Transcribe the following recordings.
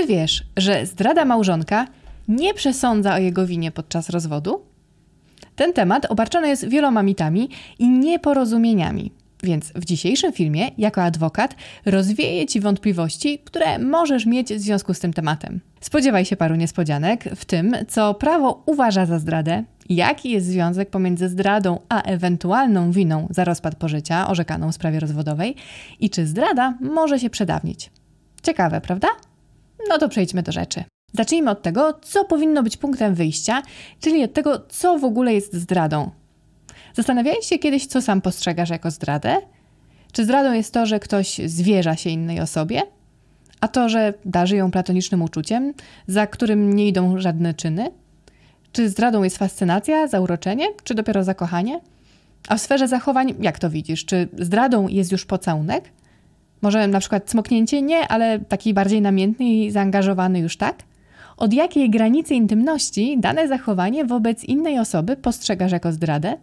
Czy wiesz, że zdrada małżonka nie przesądza o jego winie podczas rozwodu? Ten temat obarczony jest wieloma mitami i nieporozumieniami. Więc w dzisiejszym filmie, jako adwokat, rozwieję Ci wątpliwości, które możesz mieć w związku z tym tematem. Spodziewaj się paru niespodzianek, w tym, co prawo uważa za zdradę, jaki jest związek pomiędzy zdradą a ewentualną winą za rozpad pożycia orzekaną w sprawie rozwodowej i czy zdrada może się przedawnić. Ciekawe, prawda? No to przejdźmy do rzeczy. Zacznijmy od tego, co powinno być punktem wyjścia, czyli od tego, co w ogóle jest zdradą. Zastanawiałeś się kiedyś, co sam postrzegasz jako zdradę? Czy zdradą jest to, że ktoś zwierza się innej osobie? A to, że darzy ją platonicznym uczuciem, za którym nie idą żadne czyny? Czy zdradą jest fascynacja, zauroczenie, czy dopiero zakochanie? A w sferze zachowań, jak to widzisz? Czy zdradą jest już pocałunek? Może na przykład cmoknięcie nie, ale taki bardziej namiętny i zaangażowany już tak? Od jakiej granicy intymności dane zachowanie wobec innej osoby postrzegasz jako zdradę?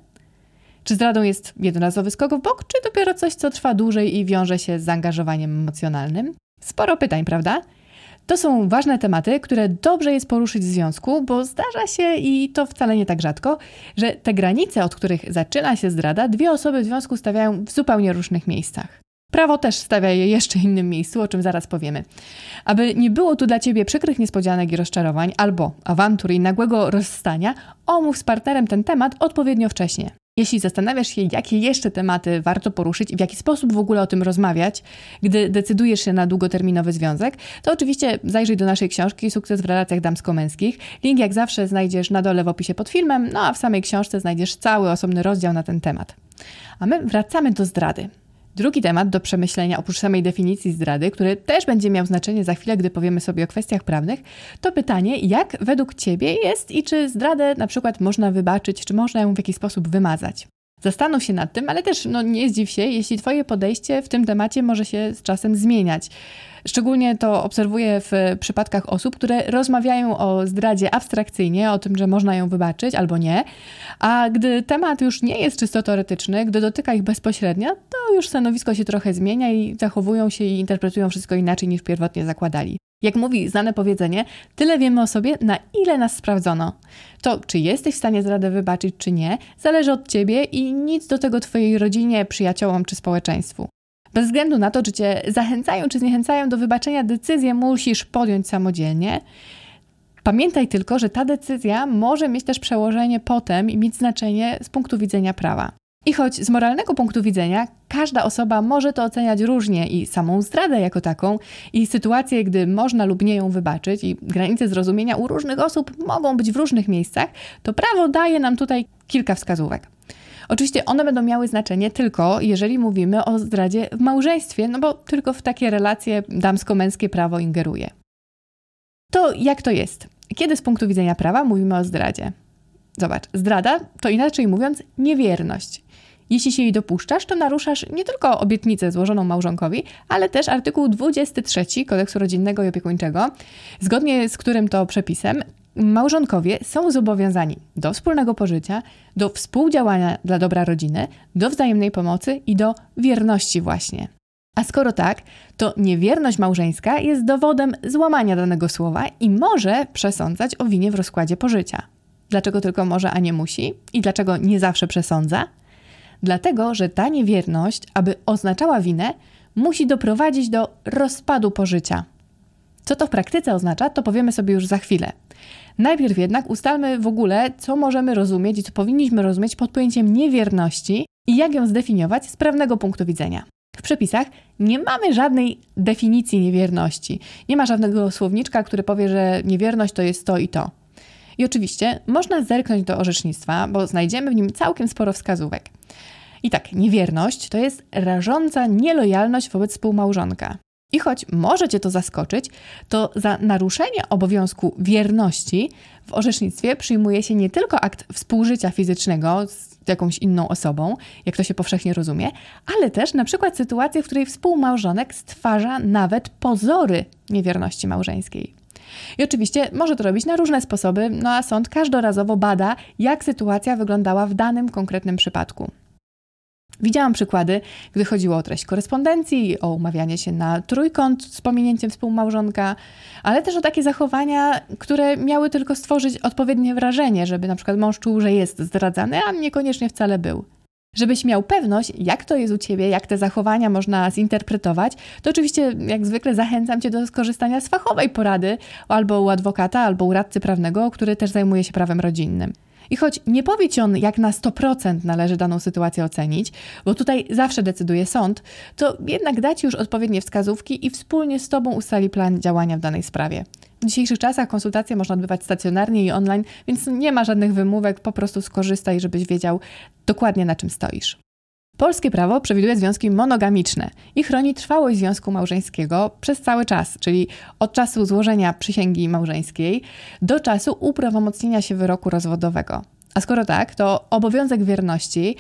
Czy zdradą jest jednorazowy skok w bok, czy dopiero coś, co trwa dłużej i wiąże się z zaangażowaniem emocjonalnym? Sporo pytań, prawda? To są ważne tematy, które dobrze jest poruszyć w związku, bo zdarza się i to wcale nie tak rzadko, że te granice, od których zaczyna się zdrada, dwie osoby w związku stawiają w zupełnie różnych miejscach. Prawo też stawia je jeszcze innym miejscu, o czym zaraz powiemy. Aby nie było tu dla Ciebie przykrych niespodzianek i rozczarowań, albo awantur i nagłego rozstania, omów z partnerem ten temat odpowiednio wcześnie. Jeśli zastanawiasz się, jakie jeszcze tematy warto poruszyć i w jaki sposób w ogóle o tym rozmawiać, gdy decydujesz się na długoterminowy związek, to oczywiście zajrzyj do naszej książki Sukces w relacjach damsko-męskich. Link jak zawsze znajdziesz na dole w opisie pod filmem, no a w samej książce znajdziesz cały osobny rozdział na ten temat. A my wracamy do zdrady. Drugi temat do przemyślenia, oprócz samej definicji zdrady, który też będzie miał znaczenie za chwilę, gdy powiemy sobie o kwestiach prawnych, to pytanie, jak według Ciebie jest i czy zdradę na przykład można wybaczyć, czy można ją w jakiś sposób wymazać? Zastanów się nad tym, ale też no, nie zdziw się, jeśli Twoje podejście w tym temacie może się z czasem zmieniać. Szczególnie to obserwuję w przypadkach osób, które rozmawiają o zdradzie abstrakcyjnie, o tym, że można ją wybaczyć albo nie, a gdy temat już nie jest czysto teoretyczny, gdy dotyka ich bezpośrednio, to już stanowisko się trochę zmienia i zachowują się i interpretują wszystko inaczej niż pierwotnie zakładali. Jak mówi znane powiedzenie, tyle wiemy o sobie, na ile nas sprawdzono. To, czy jesteś w stanie zradę wybaczyć, czy nie, zależy od ciebie i nic do tego twojej rodzinie, przyjaciołom czy społeczeństwu. Bez względu na to, czy cię zachęcają czy zniechęcają do wybaczenia, decyzję musisz podjąć samodzielnie. Pamiętaj tylko, że ta decyzja może mieć też przełożenie potem i mieć znaczenie z punktu widzenia prawa. I choć z moralnego punktu widzenia każda osoba może to oceniać różnie i samą zdradę jako taką, i sytuację, gdy można lub nie ją wybaczyć, i granice zrozumienia u różnych osób mogą być w różnych miejscach, to prawo daje nam tutaj kilka wskazówek. Oczywiście one będą miały znaczenie tylko, jeżeli mówimy o zdradzie w małżeństwie, no bo tylko w takie relacje damsko-męskie prawo ingeruje. To jak to jest? Kiedy z punktu widzenia prawa mówimy o zdradzie? Zobacz, zdrada to inaczej mówiąc niewierność. Jeśli się jej dopuszczasz, to naruszasz nie tylko obietnicę złożoną małżonkowi, ale też artykuł 23 Kodeksu Rodzinnego i Opiekuńczego, zgodnie z którym to przepisem małżonkowie są zobowiązani do wspólnego pożycia, do współdziałania dla dobra rodziny, do wzajemnej pomocy i do wierności właśnie. A skoro tak, to niewierność małżeńska jest dowodem złamania danego słowa i może przesądzać o winie w rozkładzie pożycia. Dlaczego tylko może, a nie musi? I dlaczego nie zawsze przesądza? Dlatego, że ta niewierność, aby oznaczała winę, musi doprowadzić do rozpadu pożycia. Co to w praktyce oznacza, to powiemy sobie już za chwilę. Najpierw jednak ustalmy w ogóle, co możemy rozumieć i co powinniśmy rozumieć pod pojęciem niewierności i jak ją zdefiniować z prawnego punktu widzenia. W przepisach nie mamy żadnej definicji niewierności. Nie ma żadnego słowniczka, który powie, że niewierność to jest to i to. I oczywiście można zerknąć do orzecznictwa, bo znajdziemy w nim całkiem sporo wskazówek. I tak, niewierność to jest rażąca nielojalność wobec współmałżonka. I choć może Cię to zaskoczyć, to za naruszenie obowiązku wierności w orzecznictwie przyjmuje się nie tylko akt współżycia fizycznego z jakąś inną osobą, jak to się powszechnie rozumie, ale też na przykład sytuację, w której współmałżonek stwarza nawet pozory niewierności małżeńskiej. I oczywiście może to robić na różne sposoby, no a sąd każdorazowo bada, jak sytuacja wyglądała w danym konkretnym przypadku. Widziałam przykłady, gdy chodziło o treść korespondencji, o umawianie się na trójkąt z pominięciem współmałżonka, ale też o takie zachowania, które miały tylko stworzyć odpowiednie wrażenie, żeby na przykład mąż czuł, że jest zdradzany, a niekoniecznie wcale był. Żebyś miał pewność, jak to jest u ciebie, jak te zachowania można zinterpretować, to oczywiście, jak zwykle, zachęcam cię do skorzystania z fachowej porady albo u adwokata, albo u radcy prawnego, który też zajmuje się prawem rodzinnym. I choć nie powie ci on, jak na 100% należy daną sytuację ocenić, bo tutaj zawsze decyduje sąd, to jednak da ci już odpowiednie wskazówki i wspólnie z tobą ustali plan działania w danej sprawie. W dzisiejszych czasach konsultacje można odbywać stacjonarnie i online, więc nie ma żadnych wymówek, po prostu skorzystaj, żebyś wiedział dokładnie na czym stoisz. Polskie prawo przewiduje związki monogamiczne i chroni trwałość związku małżeńskiego przez cały czas, czyli od czasu złożenia przysięgi małżeńskiej do czasu uprawomocnienia się wyroku rozwodowego. A skoro tak, to obowiązek wierności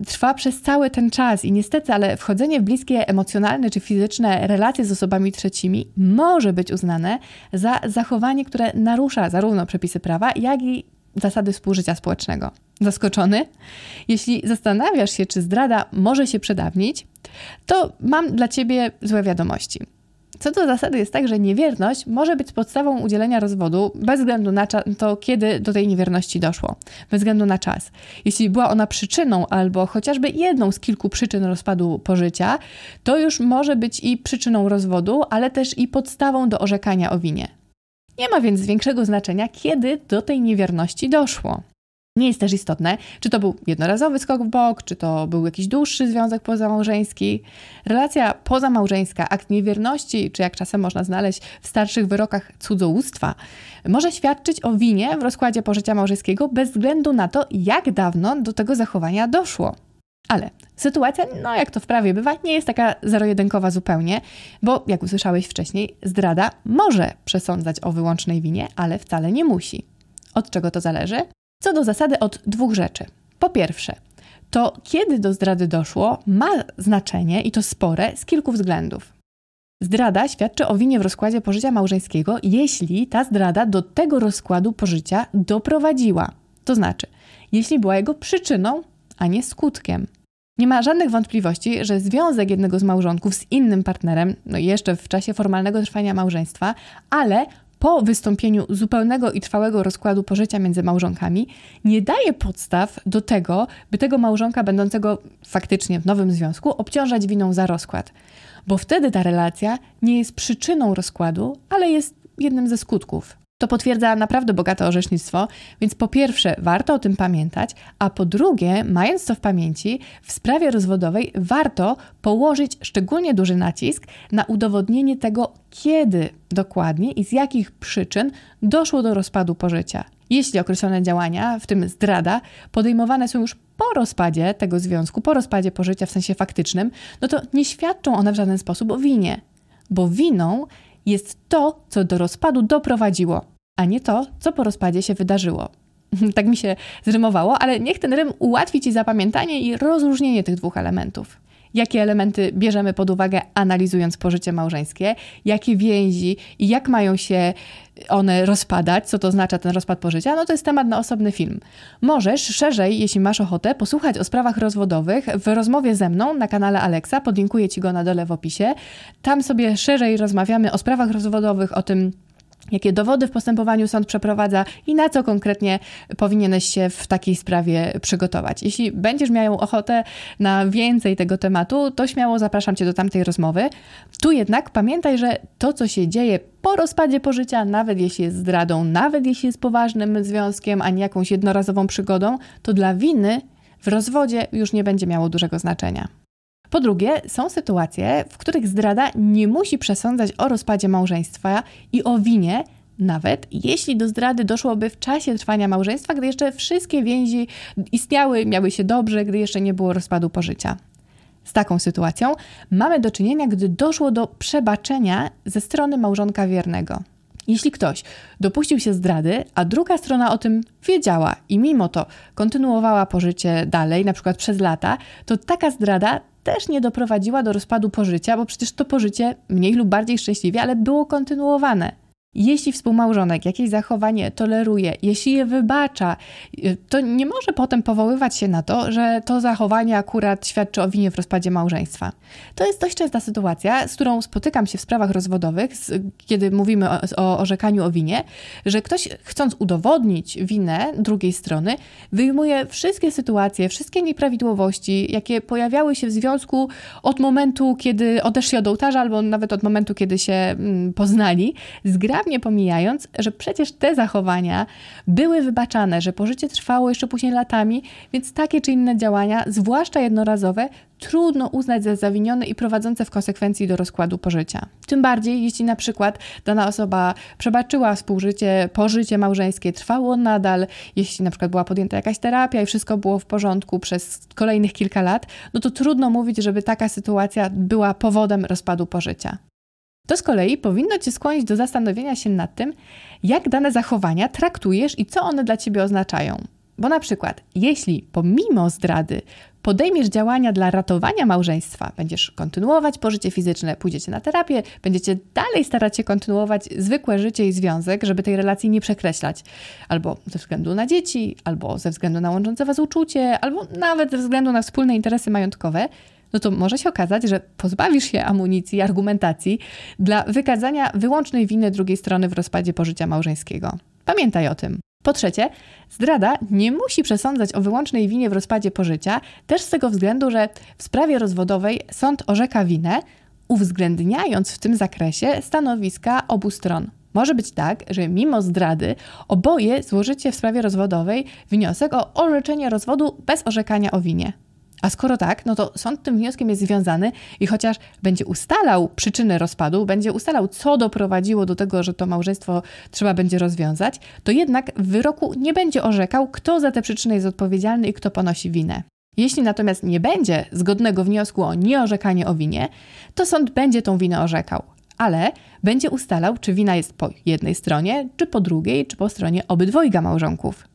y, trwa przez cały ten czas i niestety, ale wchodzenie w bliskie emocjonalne czy fizyczne relacje z osobami trzecimi może być uznane za zachowanie, które narusza zarówno przepisy prawa, jak i zasady współżycia społecznego. Zaskoczony? Jeśli zastanawiasz się, czy zdrada może się przedawnić, to mam dla ciebie złe wiadomości. Co do zasady jest tak, że niewierność może być podstawą udzielenia rozwodu bez względu na to, kiedy do tej niewierności doszło, bez względu na czas. Jeśli była ona przyczyną albo chociażby jedną z kilku przyczyn rozpadu pożycia, to już może być i przyczyną rozwodu, ale też i podstawą do orzekania o winie. Nie ma więc większego znaczenia, kiedy do tej niewierności doszło. Nie jest też istotne, czy to był jednorazowy skok w bok, czy to był jakiś dłuższy związek pozamałżeński. Relacja pozamałżeńska, akt niewierności, czy jak czasem można znaleźć w starszych wyrokach cudzołóstwa, może świadczyć o winie w rozkładzie pożycia małżeńskiego bez względu na to, jak dawno do tego zachowania doszło. Ale sytuacja, no jak to w prawie bywa, nie jest taka zero-jedynkowa zupełnie, bo jak usłyszałeś wcześniej, zdrada może przesądzać o wyłącznej winie, ale wcale nie musi. Od czego to zależy? co do zasady od dwóch rzeczy. Po pierwsze, to kiedy do zdrady doszło ma znaczenie i to spore z kilku względów. Zdrada świadczy o winie w rozkładzie pożycia małżeńskiego, jeśli ta zdrada do tego rozkładu pożycia doprowadziła. To znaczy, jeśli była jego przyczyną, a nie skutkiem. Nie ma żadnych wątpliwości, że związek jednego z małżonków z innym partnerem, no jeszcze w czasie formalnego trwania małżeństwa, ale po wystąpieniu zupełnego i trwałego rozkładu pożycia między małżonkami nie daje podstaw do tego, by tego małżonka będącego faktycznie w nowym związku obciążać winą za rozkład. Bo wtedy ta relacja nie jest przyczyną rozkładu, ale jest jednym ze skutków. To potwierdza naprawdę bogate orzecznictwo, więc po pierwsze warto o tym pamiętać, a po drugie, mając to w pamięci, w sprawie rozwodowej warto położyć szczególnie duży nacisk na udowodnienie tego, kiedy dokładnie i z jakich przyczyn doszło do rozpadu pożycia. Jeśli określone działania, w tym zdrada, podejmowane są już po rozpadzie tego związku, po rozpadzie pożycia w sensie faktycznym, no to nie świadczą one w żaden sposób o winie, bo winą jest to, co do rozpadu doprowadziło, a nie to, co po rozpadzie się wydarzyło. tak mi się zrymowało, ale niech ten rym ułatwi Ci zapamiętanie i rozróżnienie tych dwóch elementów jakie elementy bierzemy pod uwagę, analizując pożycie małżeńskie, jakie więzi i jak mają się one rozpadać, co to oznacza ten rozpad pożycia, no to jest temat na osobny film. Możesz szerzej, jeśli masz ochotę, posłuchać o sprawach rozwodowych w rozmowie ze mną na kanale Alexa, podlinkuję Ci go na dole w opisie. Tam sobie szerzej rozmawiamy o sprawach rozwodowych, o tym, jakie dowody w postępowaniu sąd przeprowadza i na co konkretnie powinieneś się w takiej sprawie przygotować. Jeśli będziesz miał ochotę na więcej tego tematu, to śmiało zapraszam Cię do tamtej rozmowy. Tu jednak pamiętaj, że to, co się dzieje po rozpadzie pożycia, nawet jeśli jest zdradą, nawet jeśli jest poważnym związkiem, a nie jakąś jednorazową przygodą, to dla winy w rozwodzie już nie będzie miało dużego znaczenia. Po drugie, są sytuacje, w których zdrada nie musi przesądzać o rozpadzie małżeństwa i o winie, nawet jeśli do zdrady doszłoby w czasie trwania małżeństwa, gdy jeszcze wszystkie więzi istniały, miały się dobrze, gdy jeszcze nie było rozpadu pożycia. Z taką sytuacją mamy do czynienia, gdy doszło do przebaczenia ze strony małżonka wiernego. Jeśli ktoś dopuścił się zdrady, a druga strona o tym wiedziała i mimo to kontynuowała pożycie dalej, na przykład przez lata, to taka zdrada też nie doprowadziła do rozpadu pożycia, bo przecież to pożycie mniej lub bardziej szczęśliwie, ale było kontynuowane. Jeśli współmałżonek jakieś zachowanie toleruje, jeśli je wybacza, y, to nie może potem powoływać się na to, że to zachowanie akurat świadczy o winie w rozpadzie małżeństwa. To jest dość częsta sytuacja, z którą spotykam się w sprawach rozwodowych, kiedy mówimy o, o orzekaniu o winie, że ktoś chcąc udowodnić winę drugiej strony, wyjmuje wszystkie sytuacje, wszystkie nieprawidłowości, jakie pojawiały się w związku od momentu, kiedy odeszli od ołtarza, albo nawet od momentu, kiedy się mm, poznali, zgra bezpodstawnie pomijając, że przecież te zachowania były wybaczane, że pożycie trwało jeszcze później latami, więc takie czy inne działania, zwłaszcza jednorazowe, trudno uznać za zawinione i prowadzące w konsekwencji do rozkładu pożycia. Tym bardziej, jeśli na przykład dana osoba przebaczyła współżycie, pożycie małżeńskie, trwało nadal, jeśli na przykład była podjęta jakaś terapia i wszystko było w porządku przez kolejnych kilka lat, no to trudno mówić, żeby taka sytuacja była powodem rozpadu pożycia. To z kolei powinno Cię skłonić do zastanowienia się nad tym, jak dane zachowania traktujesz i co one dla Ciebie oznaczają. Bo na przykład, jeśli pomimo zdrady podejmiesz działania dla ratowania małżeństwa, będziesz kontynuować pożycie fizyczne, pójdziecie na terapię, będziecie dalej starać się kontynuować zwykłe życie i związek, żeby tej relacji nie przekreślać, albo ze względu na dzieci, albo ze względu na łączące was uczucie, albo nawet ze względu na wspólne interesy majątkowe, no to może się okazać, że pozbawisz się amunicji i argumentacji dla wykazania wyłącznej winy drugiej strony w rozpadzie pożycia małżeńskiego. Pamiętaj o tym. Po trzecie, zdrada nie musi przesądzać o wyłącznej winie w rozpadzie pożycia, też z tego względu, że w sprawie rozwodowej sąd orzeka winę, uwzględniając w tym zakresie stanowiska obu stron. Może być tak, że mimo zdrady oboje złożycie w sprawie rozwodowej wniosek o orzeczenie rozwodu bez orzekania o winie. A skoro tak, no to sąd tym wnioskiem jest związany i chociaż będzie ustalał przyczynę rozpadu, będzie ustalał, co doprowadziło do tego, że to małżeństwo trzeba będzie rozwiązać, to jednak w wyroku nie będzie orzekał, kto za tę przyczynę jest odpowiedzialny i kto ponosi winę. Jeśli natomiast nie będzie zgodnego wniosku o nieorzekanie o winie, to sąd będzie tą winę orzekał, ale będzie ustalał, czy wina jest po jednej stronie, czy po drugiej, czy po stronie obydwojga małżonków.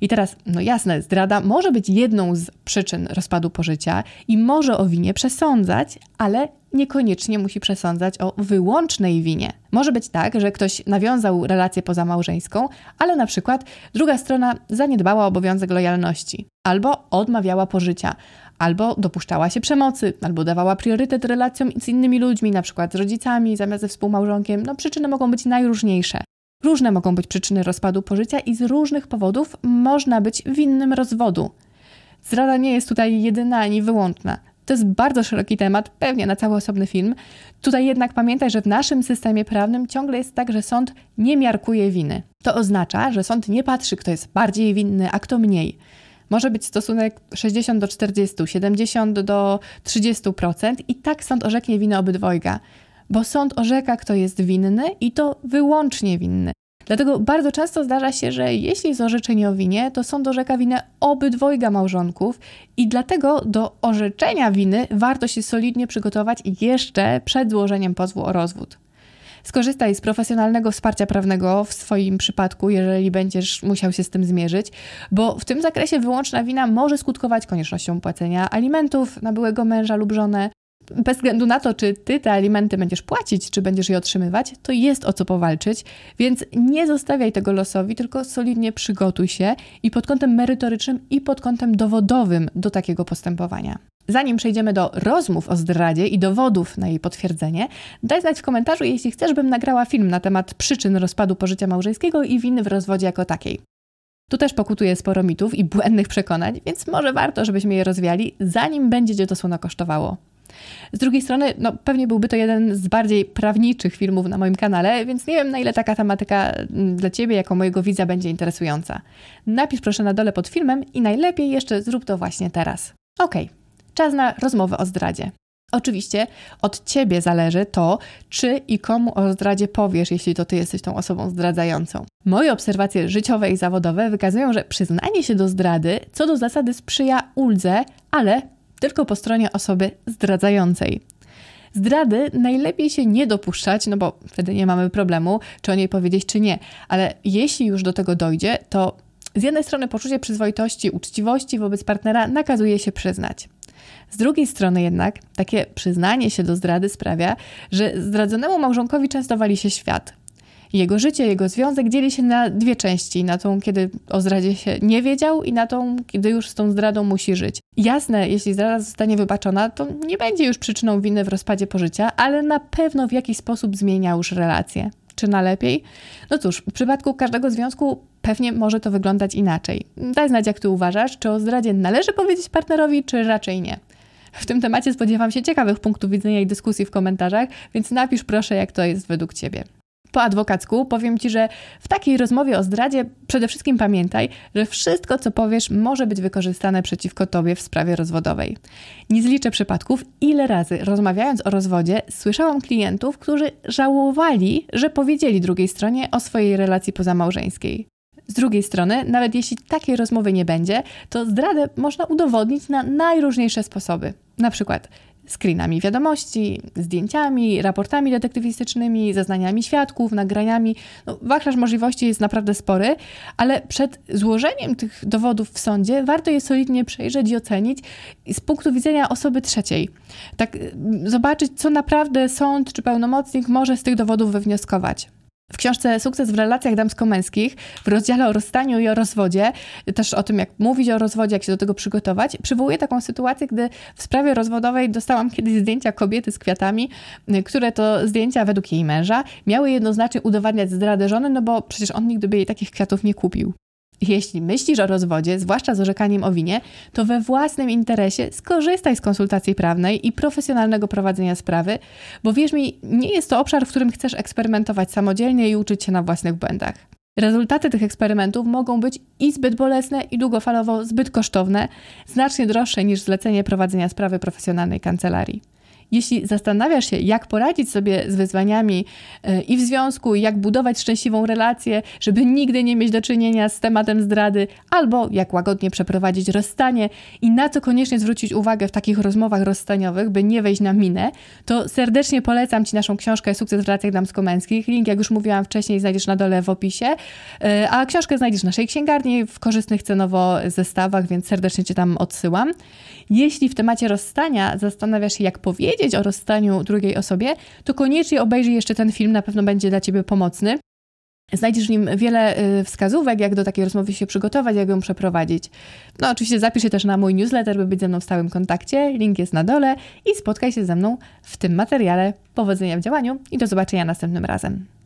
I teraz, no jasne, zdrada może być jedną z przyczyn rozpadu pożycia i może o winie przesądzać, ale niekoniecznie musi przesądzać o wyłącznej winie. Może być tak, że ktoś nawiązał relację pozamałżeńską, ale na przykład druga strona zaniedbała obowiązek lojalności, albo odmawiała pożycia, albo dopuszczała się przemocy, albo dawała priorytet relacjom z innymi ludźmi, na przykład z rodzicami zamiast ze współmałżonkiem. No przyczyny mogą być najróżniejsze. Różne mogą być przyczyny rozpadu pożycia i z różnych powodów można być winnym rozwodu. Zrada nie jest tutaj jedyna ani wyłączna. To jest bardzo szeroki temat, pewnie na cały osobny film. Tutaj jednak pamiętaj, że w naszym systemie prawnym ciągle jest tak, że sąd nie miarkuje winy. To oznacza, że sąd nie patrzy, kto jest bardziej winny, a kto mniej. Może być stosunek 60 do 40, 70 do 30% i tak sąd orzeknie winę obydwojga bo sąd orzeka, kto jest winny i to wyłącznie winny. Dlatego bardzo często zdarza się, że jeśli jest orzeczenie o winie, to sąd orzeka winę obydwojga małżonków i dlatego do orzeczenia winy warto się solidnie przygotować jeszcze przed złożeniem pozwu o rozwód. Skorzystaj z profesjonalnego wsparcia prawnego w swoim przypadku, jeżeli będziesz musiał się z tym zmierzyć, bo w tym zakresie wyłączna wina może skutkować koniecznością płacenia alimentów na byłego męża lub żonę, bez względu na to, czy ty te alimenty będziesz płacić, czy będziesz je otrzymywać, to jest o co powalczyć, więc nie zostawiaj tego losowi, tylko solidnie przygotuj się i pod kątem merytorycznym, i pod kątem dowodowym do takiego postępowania. Zanim przejdziemy do rozmów o zdradzie i dowodów na jej potwierdzenie, daj znać w komentarzu, jeśli chcesz, bym nagrała film na temat przyczyn rozpadu pożycia małżeńskiego i winy w rozwodzie jako takiej. Tu też pokutuje sporo mitów i błędnych przekonań, więc może warto, żebyśmy je rozwiali, zanim będzie cię to słono kosztowało. Z drugiej strony, no, pewnie byłby to jeden z bardziej prawniczych filmów na moim kanale, więc nie wiem, na ile taka tematyka mm, dla Ciebie, jako mojego widza, będzie interesująca. Napisz proszę na dole pod filmem i najlepiej jeszcze zrób to właśnie teraz. Ok, czas na rozmowę o zdradzie. Oczywiście od ciebie zależy to, czy i komu o zdradzie powiesz, jeśli to ty jesteś tą osobą zdradzającą. Moje obserwacje życiowe i zawodowe wykazują, że przyznanie się do zdrady co do zasady sprzyja uldze, ale tylko po stronie osoby zdradzającej. Zdrady najlepiej się nie dopuszczać, no bo wtedy nie mamy problemu, czy o niej powiedzieć, czy nie. Ale jeśli już do tego dojdzie, to z jednej strony poczucie przyzwoitości, uczciwości wobec partnera nakazuje się przyznać. Z drugiej strony jednak takie przyznanie się do zdrady sprawia, że zdradzonemu małżonkowi często wali się świat jego życie, jego związek dzieli się na dwie części. Na tą, kiedy o zdradzie się nie wiedział i na tą, kiedy już z tą zdradą musi żyć. Jasne, jeśli zdrada zostanie wybaczona, to nie będzie już przyczyną winy w rozpadzie pożycia, ale na pewno w jakiś sposób zmienia już relacje. Czy na lepiej? No cóż, w przypadku każdego związku pewnie może to wyglądać inaczej. Daj znać, jak ty uważasz, czy o zdradzie należy powiedzieć partnerowi, czy raczej nie. W tym temacie spodziewam się ciekawych punktów widzenia i dyskusji w komentarzach, więc napisz proszę, jak to jest według Ciebie po adwokacku powiem ci, że w takiej rozmowie o zdradzie przede wszystkim pamiętaj, że wszystko, co powiesz, może być wykorzystane przeciwko tobie w sprawie rozwodowej. Nie zliczę przypadków, ile razy rozmawiając o rozwodzie, słyszałam klientów, którzy żałowali, że powiedzieli drugiej stronie o swojej relacji pozamałżeńskiej. Z drugiej strony, nawet jeśli takiej rozmowy nie będzie, to zdradę można udowodnić na najróżniejsze sposoby. Na przykład screenami wiadomości, zdjęciami, raportami detektywistycznymi, zeznaniami świadków, nagraniami. No, wachlarz możliwości jest naprawdę spory, ale przed złożeniem tych dowodów w sądzie warto je solidnie przejrzeć i ocenić z punktu widzenia osoby trzeciej. Tak mm, zobaczyć, co naprawdę sąd czy pełnomocnik może z tych dowodów wywnioskować. W książce Sukces w relacjach damsko-męskich, w rozdziale o rozstaniu i o rozwodzie, też o tym, jak mówić o rozwodzie, jak się do tego przygotować, przywołuję taką sytuację, gdy w sprawie rozwodowej dostałam kiedyś zdjęcia kobiety z kwiatami, które to zdjęcia według jej męża miały jednoznacznie udowadniać zdradę żony, no bo przecież on nigdy by jej takich kwiatów nie kupił. Jeśli myślisz o rozwodzie, zwłaszcza z orzekaniem o winie, to we własnym interesie skorzystaj z konsultacji prawnej i profesjonalnego prowadzenia sprawy, bo wierz mi, nie jest to obszar, w którym chcesz eksperymentować samodzielnie i uczyć się na własnych błędach. Rezultaty tych eksperymentów mogą być i zbyt bolesne, i długofalowo zbyt kosztowne, znacznie droższe niż zlecenie prowadzenia sprawy profesjonalnej kancelarii. Jeśli zastanawiasz się, jak poradzić sobie z wyzwaniami e, i w związku, jak budować szczęśliwą relację, żeby nigdy nie mieć do czynienia z tematem zdrady, albo jak łagodnie przeprowadzić rozstanie i na co koniecznie zwrócić uwagę w takich rozmowach rozstaniowych, by nie wejść na minę, to serdecznie polecam Ci naszą książkę Sukces w relacjach damsko-męskich. Link, jak już mówiłam wcześniej, znajdziesz na dole w opisie, e, a książkę znajdziesz w naszej księgarni w korzystnych cenowo zestawach, więc serdecznie Cię tam odsyłam. Jeśli w temacie rozstania zastanawiasz się, jak powiedzieć powiedzieć o rozstaniu drugiej osobie, to koniecznie obejrzyj jeszcze ten film, na pewno będzie dla Ciebie pomocny. Znajdziesz w nim wiele y, wskazówek, jak do takiej rozmowy się przygotować, jak ją przeprowadzić. No oczywiście zapisz się też na mój newsletter, by być ze mną w stałym kontakcie. Link jest na dole i spotkaj się ze mną w tym materiale. Powodzenia w działaniu i do zobaczenia następnym razem.